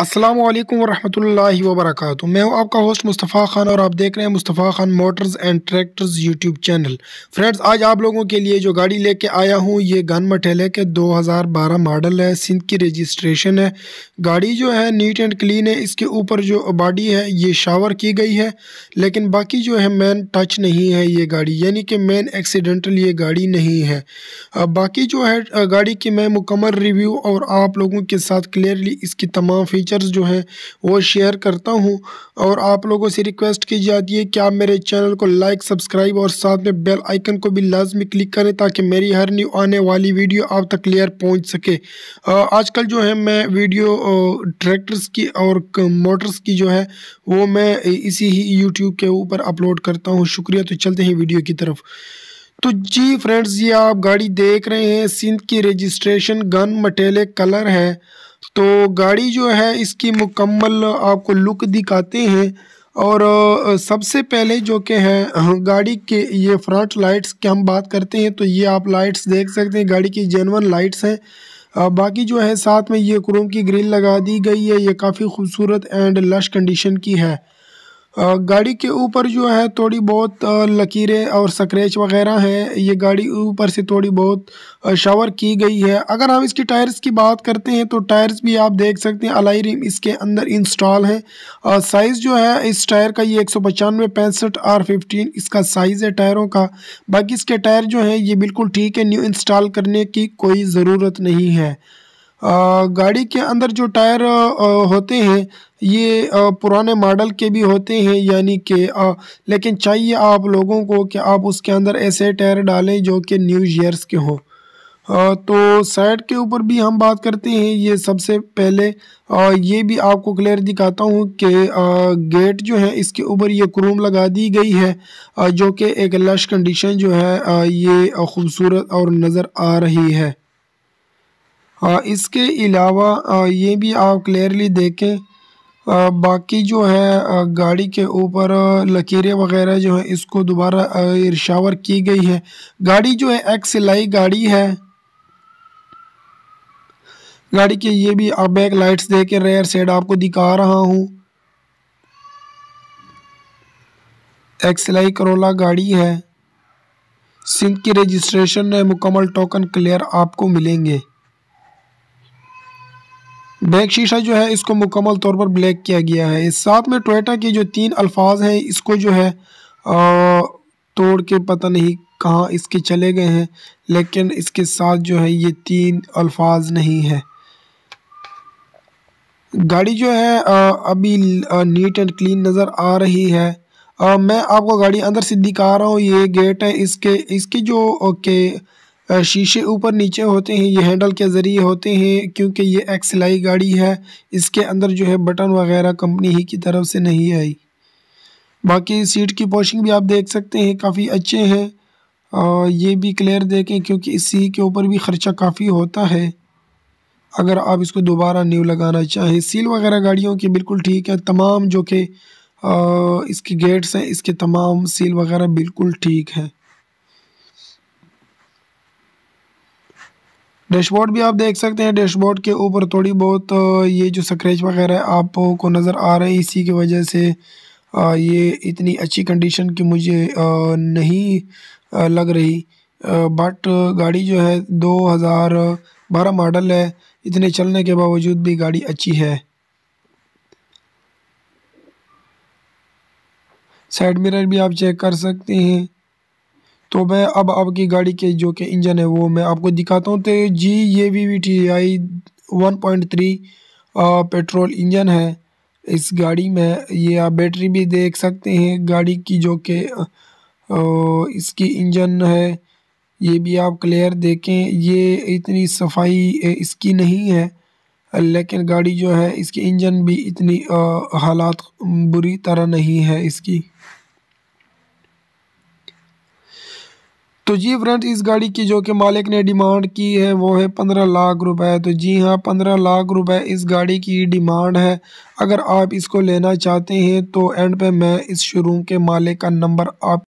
असलम वरहमल वबरक मैं हूं आपका होस्ट मुस्तफ़ा खान और आप देख रहे हैं Mustafa Khan motors and tractors YouTube channel friends आज आप लोगों के लिए जो गाड़ी लेके आया हूं ये गन मठेले के 2012 मॉडल है सिंध की रजिस्ट्रेशन है गाड़ी जो है नीट एंड क्लीन है इसके ऊपर जो बॉडी है ये शावर की गई है लेकिन बाकी जो है मेन टच नहीं है ये गाड़ी यानी कि मेन एक्सीडेंटल ये गाड़ी नहीं है बाकी जो है गाड़ी की मैं मुकम्मल रिव्यू और आप लोगों के साथ क्लियरली इसकी तमाम फीचर फीचर्स जो हैं वो शेयर करता हूँ और आप लोगों से रिक्वेस्ट की जाती है कि आप मेरे चैनल को लाइक सब्सक्राइब और साथ में बेल आइकन को भी लाजमी क्लिक करें ताकि मेरी हर न्यू आने वाली वीडियो आप तक क्लियर पहुँच सके आजकल जो है मैं वीडियो ट्रैक्टर्स की और मोटर्स की जो है वो मैं इसी ही यूट्यूब के ऊपर अपलोड करता हूँ शुक्रिया तो चलते हैं वीडियो की तरफ तो जी फ्रेंड्स ये आप गाड़ी देख रहे हैं सिंध की रजिस्ट्रेशन गन मटेले कलर है तो गाड़ी जो है इसकी मुकम्मल आपको लुक दिखाते हैं और सबसे पहले जो कि है गाड़ी के ये फ्रंट लाइट्स की हम बात करते हैं तो ये आप लाइट्स देख सकते हैं गाड़ी की जेनवन लाइट्स हैं बाकी जो है साथ में ये क्रोम की ग्रिल लगा दी गई है ये काफ़ी खूबसूरत एंड लश कंडीशन की है गाड़ी के ऊपर जो है थोड़ी बहुत लकीरें और स्क्रैच वगैरह हैं ये गाड़ी ऊपर से थोड़ी बहुत शावर की गई है अगर हम इसकी टायर्स की बात करते हैं तो टायर्स भी आप देख सकते हैं अलाई रिम इसके अंदर इंस्टॉल है साइज़ जो है इस टायर का ये एक सौ पचानवे पैंसठ आर फिफ्टीन इसका साइज़ है टायरों का बाकी इसके टायर जो हैं ये बिल्कुल ठीक है न्यू इंस्टॉल करने की कोई ज़रूरत नहीं है गाड़ी के अंदर जो टायर होते हैं ये पुराने मॉडल के भी होते हैं यानी कि लेकिन चाहिए आप लोगों को कि आप उसके अंदर ऐसे टायर डालें जो कि न्यू ईयर्स के हों तो साइड के ऊपर भी हम बात करते हैं ये सबसे पहले ये भी आपको क्लियर दिखाता हूँ कि गेट जो है इसके ऊपर ये क्रूम लगा दी गई है जो कि एक लश कंडीशन जो है ये खूबसूरत और नज़र आ रही है इसके अलावा ये भी आप क्लियरली देखें बाकी जो है गाड़ी के ऊपर लकीरें वगैरह जो है इसको दोबारा रिशावर की गई है गाड़ी जो है एक सिलाई गाड़ी है गाड़ी के ये भी आप बैक लाइट्स दे के रेयर साइड आपको दिखा रहा हूँ एक्सलाई करोला गाड़ी है सिंध की रजिस्ट्रेशन में मुकम्मल टोकन क्लियर आपको मिलेंगे बैक शीशा जो है इसको मुकम्मल तौर पर ब्लैक किया गया है साथ में टोयटा के जो तीन अल्फाज हैं इसको जो है तोड़ के पता नहीं कहाँ इसके चले गए हैं लेकिन इसके साथ जो है ये तीन अल्फाज नहीं है गाड़ी जो है आ, अभी नीट एंड क्लीन नज़र आ रही है आ, मैं आपको गाड़ी अंदर से दिखा रहा हूँ ये गेट है इसके इसकी जो के okay, शीशे ऊपर नीचे होते हैं ये हैंडल के ज़रिए होते हैं क्योंकि ये एक्सलाई सिलाई गाड़ी है इसके अंदर जो है बटन वगैरह कंपनी ही की तरफ से नहीं आई बाकी सीट की पॉशिंग भी आप देख सकते हैं काफ़ी अच्छे हैं ये भी क्लियर देखें क्योंकि इसी के ऊपर भी ख़र्चा काफ़ी होता है अगर आप इसको दोबारा न्यू लगाना चाहें सील वगैरह गाड़ियों की बिल्कुल ठीक है तमाम जो कि इसके गेट्स हैं इसके तमाम सील वगैरह बिल्कुल ठीक हैं डैशबोर्ड भी आप देख सकते हैं डैशबोर्ड के ऊपर थोड़ी बहुत ये जो स्क्रैच वगैरह आपको नज़र आ रहा है इसी की वजह से ये इतनी अच्छी कंडीशन की मुझे नहीं लग रही बट गाड़ी जो है 2012 मॉडल है इतने चलने के बावजूद भी गाड़ी अच्छी है साइड मिरर भी आप चेक कर सकते हैं तो मैं अब आपकी गाड़ी के जो कि इंजन है वो मैं आपको दिखाता हूँ तो जी ये V V T I one point three petrol engine है इस गाड़ी में ये आप बैटरी भी देख सकते हैं गाड़ी की जो कि इसकी इंजन है ये भी आप क्लियर देखें ये इतनी सफाई इसकी नहीं है लेकिन गाड़ी जो है इसकी इंजन भी इतनी हालात बुरी तरह नहीं है इसकी तो जी फ्रेंड्स इस गाड़ी की जो कि मालिक ने डिमांड की है वो है पंद्रह लाख रुपए तो जी हाँ पंद्रह लाख रुपए इस गाड़ी की डिमांड है अगर आप इसको लेना चाहते हैं तो एंड पे मैं इस शोरूम के मालिक का नंबर आप